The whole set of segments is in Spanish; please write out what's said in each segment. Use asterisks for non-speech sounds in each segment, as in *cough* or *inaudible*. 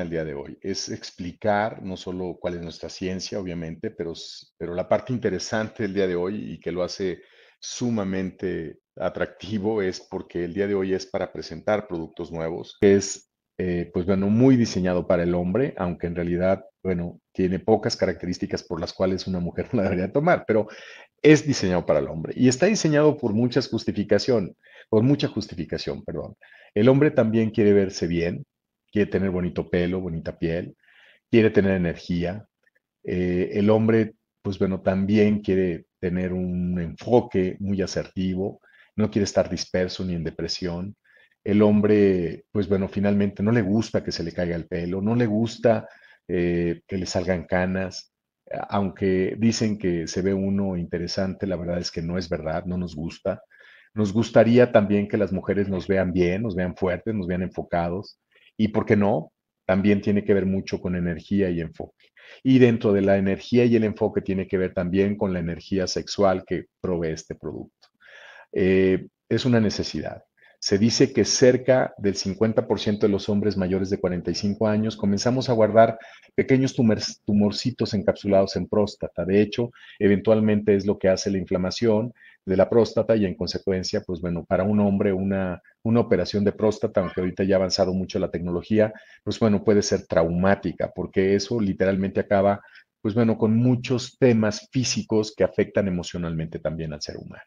el día de hoy. Es explicar no solo cuál es nuestra ciencia, obviamente, pero, pero la parte interesante del día de hoy y que lo hace sumamente atractivo es porque el día de hoy es para presentar productos nuevos, que es, eh, pues bueno, muy diseñado para el hombre, aunque en realidad, bueno, tiene pocas características por las cuales una mujer *laughs* no la debería tomar, pero es diseñado para el hombre y está diseñado por muchas justificación, por mucha justificación, perdón. El hombre también quiere verse bien, quiere tener bonito pelo, bonita piel, quiere tener energía. Eh, el hombre, pues bueno, también quiere tener un enfoque muy asertivo, no quiere estar disperso ni en depresión. El hombre, pues bueno, finalmente no le gusta que se le caiga el pelo, no le gusta eh, que le salgan canas, aunque dicen que se ve uno interesante, la verdad es que no es verdad, no nos gusta. Nos gustaría también que las mujeres nos vean bien, nos vean fuertes, nos vean enfocados, y por qué no, también tiene que ver mucho con energía y enfoque. Y dentro de la energía y el enfoque tiene que ver también con la energía sexual que provee este producto. Eh, es una necesidad. Se dice que cerca del 50% de los hombres mayores de 45 años comenzamos a guardar pequeños tumorcitos encapsulados en próstata. De hecho, eventualmente es lo que hace la inflamación de la próstata y en consecuencia, pues bueno, para un hombre una, una operación de próstata, aunque ahorita ya ha avanzado mucho la tecnología, pues bueno, puede ser traumática porque eso literalmente acaba, pues bueno, con muchos temas físicos que afectan emocionalmente también al ser humano.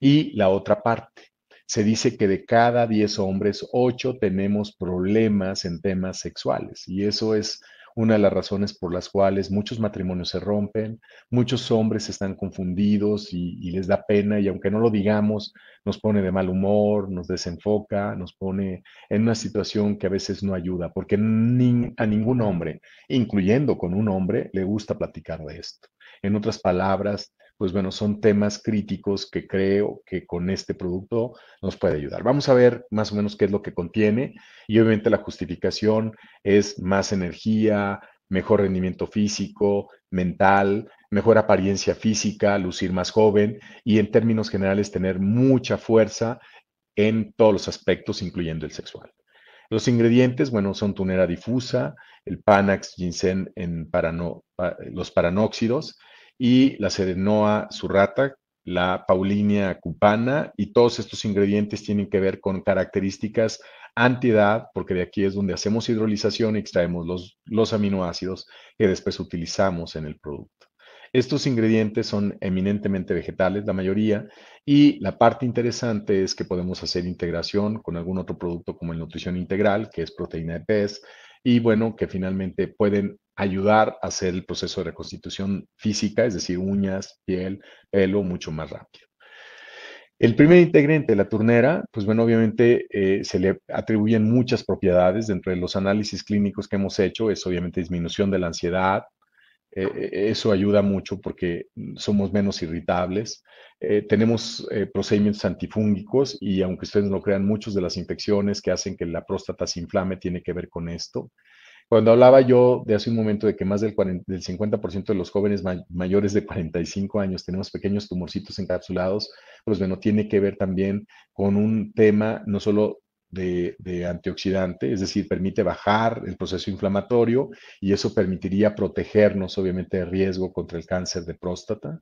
Y la otra parte, se dice que de cada 10 hombres, 8 tenemos problemas en temas sexuales. Y eso es una de las razones por las cuales muchos matrimonios se rompen, muchos hombres están confundidos y, les da pena y aunque no lo digamos, nos pone de mal humor, nos desenfoca, nos pone en una situación que a veces no ayuda, porque a ningún hombre, incluyendo con un hombre, le gusta platicar de esto. En otras palabras, pues bueno, son temas críticos que creo que con este producto nos puede ayudar. Vamos a ver más o menos qué es lo que contiene y obviamente la justificación es más energía, mejor rendimiento físico, mental, mejor apariencia física, lucir más joven y en términos generales tener mucha fuerza en todos los aspectos, incluyendo el sexual. Los ingredientes, bueno, son tunera difusa, el Panax ginseng en los paranóxidos, y la serenoa surrata, la paulinia cupana, y todos estos ingredientes tienen que ver con características antiedad, porque de aquí es donde hacemos hidrolización y extraemos los, los aminoácidos que después utilizamos en el producto. Estos ingredientes son eminentemente vegetales, la mayoría, y la parte interesante es que podemos hacer integración con algún otro producto como el nutrición integral, que es proteína de pez, y bueno, que finalmente pueden ayudar a hacer el proceso de reconstitución física, es decir, uñas, piel, pelo, mucho más rápido. El primer integrante la turnera, pues bueno, obviamente eh, se le atribuyen muchas propiedades dentro de los análisis clínicos que hemos hecho, es obviamente disminución de la ansiedad, eh, eh, eso ayuda mucho porque somos menos irritables. Eh, tenemos procedimientos antifúngicos y aunque ustedes no crean, muchas de las infecciones que hacen que la próstata se inflame tiene que ver con esto. Cuando hablaba yo de hace un momento de que más del, 50% de los jóvenes mayores de 45 años tenemos pequeños tumorcitos encapsulados, pues bueno, tiene que ver también con un tema no solo de, antioxidante, es decir, permite bajar el proceso inflamatorio y eso permitiría protegernos, obviamente, de riesgo contra el cáncer de próstata.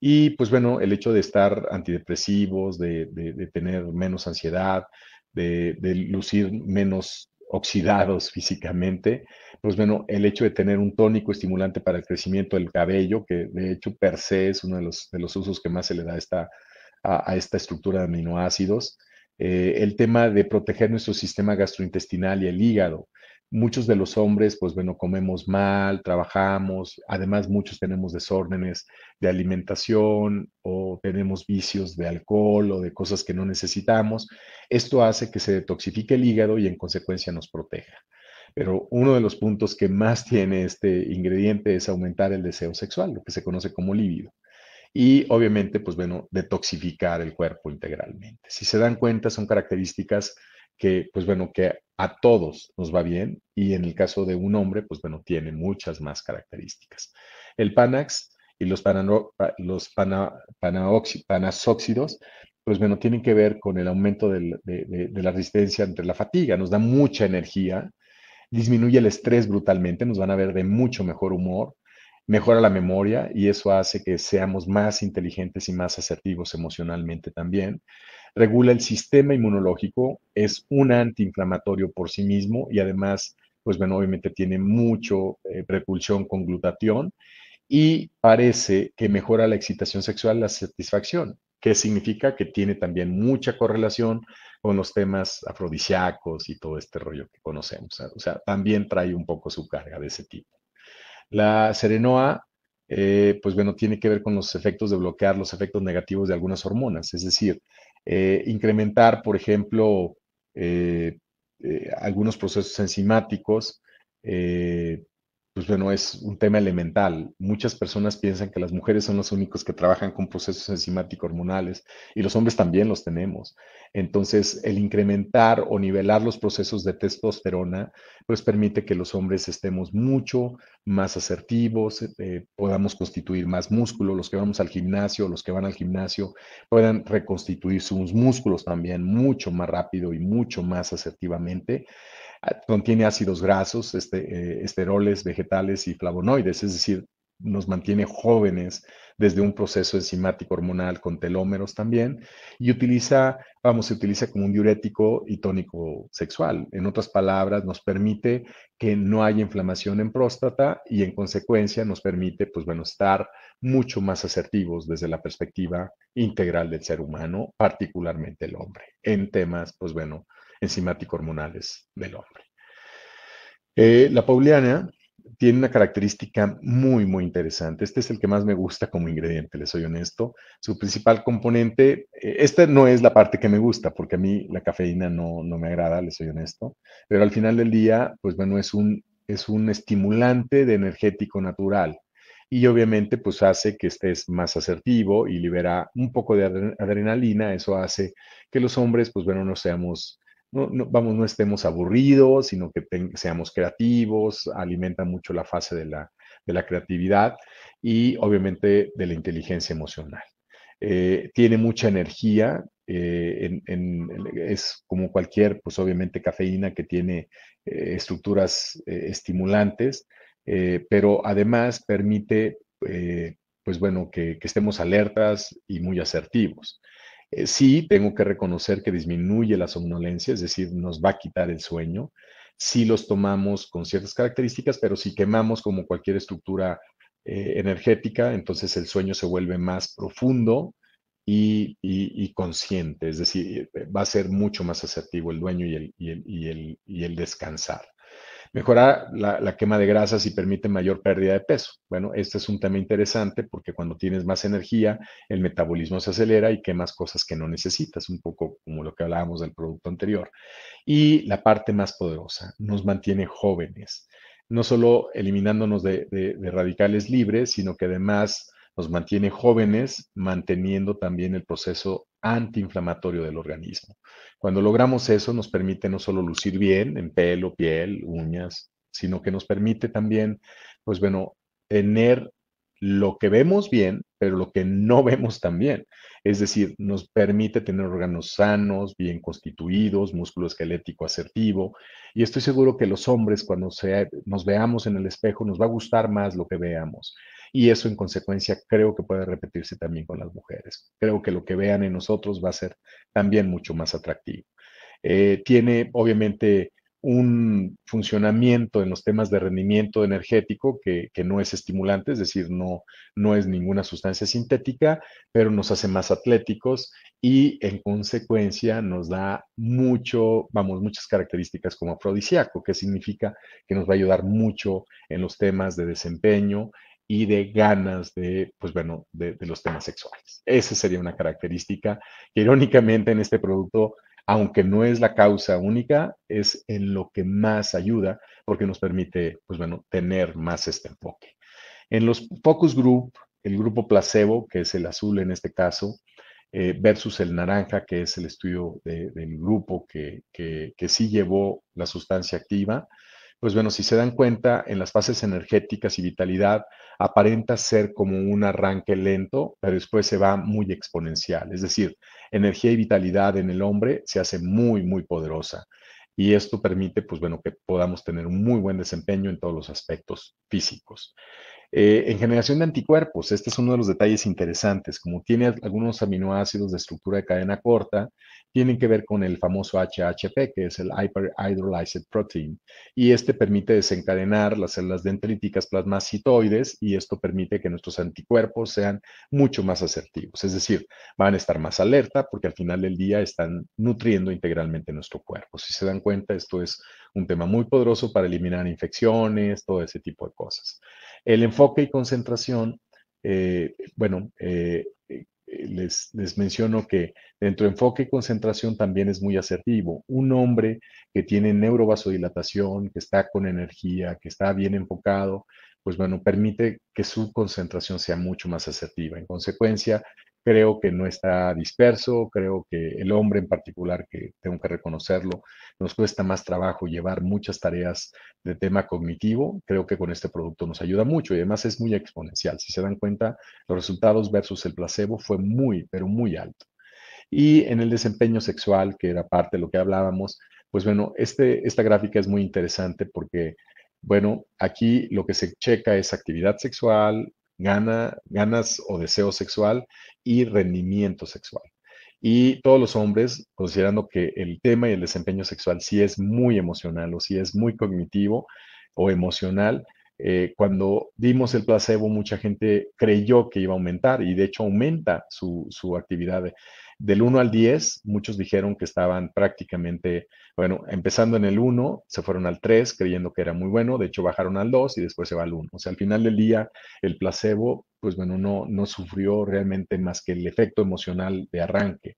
Y pues bueno, el hecho de estar antidepresivos, de, tener menos ansiedad, de, lucir menos oxidados *laughs* físicamente, pues bueno, el hecho de tener un tónico estimulante para el crecimiento del cabello, que de hecho per se es uno de los, usos que más se le da a esta estructura de aminoácidos, eh, el tema de proteger nuestro sistema gastrointestinal y el hígado. Muchos de los hombres, pues bueno, comemos mal, trabajamos, además muchos tenemos desórdenes de alimentación o tenemos vicios de alcohol o de cosas que no necesitamos. Esto hace que se detoxifique el hígado y en consecuencia nos proteja. Pero uno de los puntos que más tiene este ingrediente es aumentar el deseo sexual, lo que se conoce como líbido y obviamente, pues bueno, detoxificar el cuerpo integralmente. Si se dan cuenta, son características que, pues bueno, que a todos nos va bien y en el caso de un hombre, pues bueno, tiene muchas más características. El Panax y los, panaxóxidos, ah, los pues bueno, tienen que ver con el aumento de, la resistencia ante la fatiga, nos da mucha energía, disminuye el estrés brutalmente, nos van a ver de mucho mejor humor, mejora la memoria y eso hace que seamos más inteligentes y más asertivos emocionalmente también. Regula el sistema inmunológico, es un antiinflamatorio por sí mismo y además, pues bueno, obviamente tiene mucho eh, repulsión con glutatión y parece que mejora la excitación sexual, la satisfacción, que significa que tiene también mucha correlación con los temas afrodisíacos y todo este rollo que conocemos. O sea, también trae un poco su carga de ese tipo. La serenoa, eh, pues bueno, tiene que ver con los efectos de bloquear los efectos negativos de algunas hormonas, es decir, eh, incrementar, por ejemplo, eh, algunos procesos enzimáticos, pues bueno, es un tema elemental. Muchas personas piensan que las mujeres son los únicos que trabajan con procesos enzimáticos hormonales y los hombres también los tenemos. Entonces, el incrementar o nivelar los procesos de testosterona, pues permite que los hombres estemos mucho más asertivos, eh, podamos constituir más músculo, los que vamos al gimnasio, los que van al gimnasio, puedan reconstituir sus músculos también mucho más rápido y mucho más asertivamente contiene ácidos grasos, este, eh, esteroles, vegetales y flavonoides, es decir, nos mantiene jóvenes desde un proceso enzimático hormonal con telómeros también, y utiliza, vamos, se utiliza como un diurético y tónico sexual. En otras palabras, nos permite que no haya inflamación en próstata y en consecuencia nos permite, pues bueno, estar mucho más asertivos desde la perspectiva integral del ser humano, particularmente el hombre, en temas, pues bueno, enzimático-hormonales del hombre. Eh, la pauliana tiene una característica muy, muy interesante. Este es el que más me gusta como ingrediente, les soy honesto. Su principal componente, eh, esta no es la parte que me gusta, porque a mí la cafeína no, me agrada, les soy honesto. Pero al final del día, pues bueno, es un, es un estimulante de energético natural y obviamente pues hace que estés más asertivo y libera un poco de adrenalina, eso hace que los hombres pues bueno no seamos no, vamos, no estemos aburridos, sino que seamos creativos, alimenta mucho la fase de la, creatividad y obviamente de la inteligencia emocional. Eh, tiene mucha energía, eh, es como cualquier, pues obviamente cafeína que tiene eh, estructuras estimulantes, pero además permite, pues bueno, que, estemos alertas y muy asertivos. Eh, sí, tengo que reconocer que disminuye la somnolencia, es decir, nos va a quitar el sueño. si los tomamos con ciertas características, pero si quemamos como cualquier estructura eh, energética, entonces el sueño se vuelve más profundo y, consciente, es decir, eh, va a ser mucho más asertivo el dueño y el, el descansar. Mejora la, quema de grasas y permite mayor pérdida de peso. Bueno, este es un tema interesante porque cuando tienes más energía, el metabolismo se acelera y quemas cosas que no necesitas, un poco como lo que hablábamos del producto anterior. Y la parte más poderosa, nos mantiene jóvenes no solo eliminándonos de radicales libres, sino que además nos mantiene jóvenes, manteniendo también el proceso antiinflamatorio del organismo. Cuando logramos eso, nos permite no solo lucir bien en pelo, piel, uñas, sino que nos permite también, pues bueno, tener lo que vemos bien, pero lo que no *laughs* vemos también. Es decir, nos permite tener órganos sanos, bien constituidos, músculo esquelético asertivo. Y estoy seguro que los hombres, cuando nos veamos en el espejo, nos va a gustar más lo que veamos. Y eso, en consecuencia, creo que puede repetirse también con las mujeres. Creo que lo que vean en nosotros va a ser también mucho más atractivo. Eh, tiene, obviamente, un funcionamiento en los temas de rendimiento energético que, no es estimulante, es decir, no, no es ninguna sustancia sintética, pero nos hace más atléticos y en consecuencia nos da mucho, vamos, muchas características como afrodisíaco, que significa que nos va a ayudar mucho en los temas de desempeño y de ganas de, pues bueno, de, de los temas sexuales. Esa sería una característica que irónicamente en este producto aunque no es la causa única, es en lo que más ayuda porque nos permite, pues bueno, tener más este enfoque. En los focus group, el grupo placebo, que es el azul en este caso, eh, versus el naranja, que es el estudio del grupo que, que sí llevó la sustancia activa, pues bueno, si se dan cuenta, en las fases energéticas y vitalidad aparenta ser como un arranque lento, pero después se va muy exponencial. Es decir, energía y vitalidad en el hombre se hace muy, muy poderosa. Y esto permite, pues bueno, que podamos tener un muy buen desempeño en todos los aspectos físicos. Eh, en generación de anticuerpos, este es uno de los detalles interesantes, como tiene algunos aminoácidos de estructura de cadena corta, tienen que ver con el famoso HHP, que es el Hyperhydrolyzed Protein, y este permite desencadenar las células dendríticas plasmacitoides y esto permite que nuestros anticuerpos sean mucho más asertivos, es decir, van a estar más alerta porque al final del día están nutriendo integralmente nuestro cuerpo. Si se dan cuenta, esto es un tema muy poderoso para eliminar infecciones, todo ese tipo de cosas. El enfoque y concentración, eh, bueno, eh, eh, les, les, menciono que dentro de enfoque y concentración también es muy asertivo. Un hombre que tiene neurovasodilatación, que está con energía, que está bien enfocado, pues bueno, permite que su concentración sea mucho más asertiva. En consecuencia, creo que no está disperso, creo que el hombre en particular, que tengo que reconocerlo, nos cuesta más trabajo llevar muchas tareas de tema cognitivo, creo que con este producto nos ayuda mucho y además es muy exponencial. Si se dan cuenta, los resultados versus el placebo fue muy, pero muy alto. Y en el desempeño sexual, que era parte de lo que hablábamos, pues bueno, este, esta gráfica es muy interesante porque bueno, aquí lo que se checa es actividad sexual, gana, ganas o deseo sexual y rendimiento sexual. Y todos los hombres, considerando que el tema y el desempeño sexual sí es muy emocional o si es muy cognitivo o emocional, eh, cuando dimos el placebo, mucha gente creyó que iba a aumentar y de hecho aumenta su, su actividad del 1 al 10, muchos dijeron que estaban prácticamente, bueno, empezando en el 1, se fueron al 3 creyendo que era muy bueno, de hecho bajaron al 2 y después se va al 1. O sea, al final del día, el placebo, pues bueno, no, no sufrió realmente más que el efecto emocional de arranque.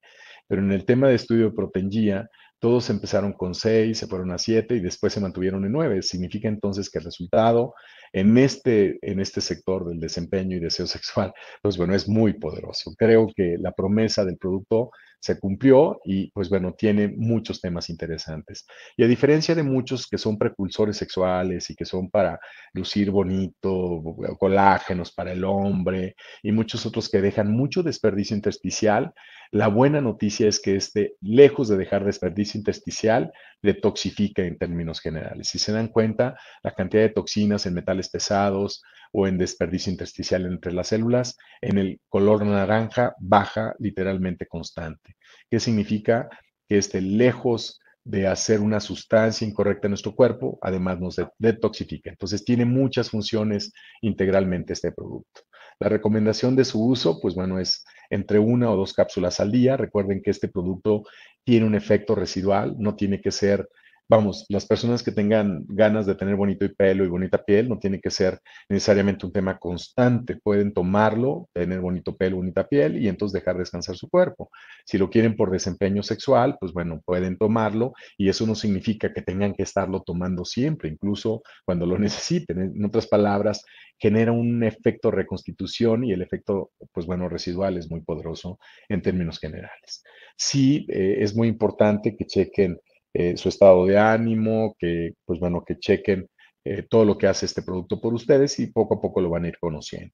Pero en el tema de estudio de todos empezaron con 6, se fueron a 7 y después se mantuvieron en 9. Significa entonces que el resultado en este, en este sector del desempeño y deseo sexual, pues bueno, es muy poderoso. Creo que la promesa del producto se cumplió y pues bueno, tiene muchos temas interesantes. Y a diferencia de muchos que son precursores sexuales y que son para lucir bonito, colágenos para el hombre y muchos otros que dejan mucho desperdicio intersticial, la buena noticia es que este, lejos de dejar desperdicio intersticial, detoxifica en términos generales. Si se dan cuenta, la cantidad de toxinas en metales pesados o en desperdicio intersticial entre las células, en el color naranja baja literalmente constante. ¿Qué significa? Que esté lejos de hacer una sustancia incorrecta en nuestro cuerpo, además nos detoxifica. Entonces tiene muchas funciones integralmente este producto. La recomendación de su uso, pues bueno, es entre una o dos cápsulas al día. Recuerden que este producto tiene un efecto residual, no tiene que ser vamos, las personas que tengan ganas de tener bonito pelo y bonita piel, no tiene que ser necesariamente un tema constante, pueden tomarlo, tener bonito pelo, bonita piel y entonces dejar descansar su cuerpo. Si lo quieren por desempeño sexual, pues bueno, pueden tomarlo y eso no significa que tengan que estarlo tomando siempre, incluso cuando lo necesiten. En otras palabras, genera un efecto reconstitución y el efecto, pues bueno, residual es muy poderoso en términos generales. Sí, eh, es muy importante que chequen eh, su estado de ánimo, que pues bueno, que chequen eh, todo lo que hace este producto por ustedes y poco a poco lo van a ir conociendo.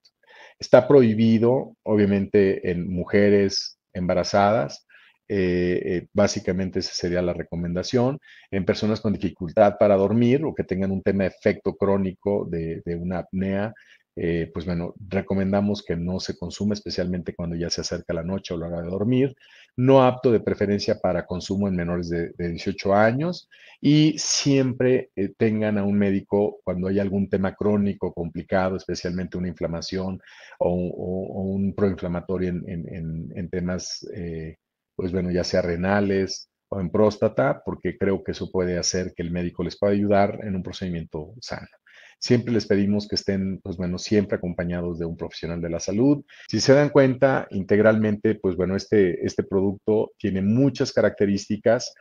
Está prohibido, obviamente, en mujeres embarazadas, eh, básicamente esa sería la recomendación. En personas con dificultad para dormir o que tengan un tema de efecto crónico de una apnea, eh, pues bueno, recomendamos que no se consuma, especialmente cuando ya se acerca la noche o la hora de dormir, no apto de preferencia para consumo en menores de, 18 años y siempre eh, tengan a un médico cuando hay algún tema crónico complicado, especialmente una inflamación o, un proinflamatorio en, temas, eh, pues bueno, ya sea renales o en próstata, porque creo que eso puede hacer que el médico les pueda ayudar en un procedimiento sano. Siempre les pedimos que estén, pues bueno, siempre acompañados de un profesional de la salud. Si se dan cuenta, integralmente, pues bueno, este, este producto tiene muchas características.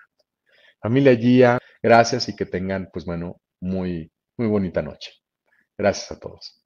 Familia Gia, gracias y que tengan, pues bueno, muy, muy bonita noche. Gracias a todos.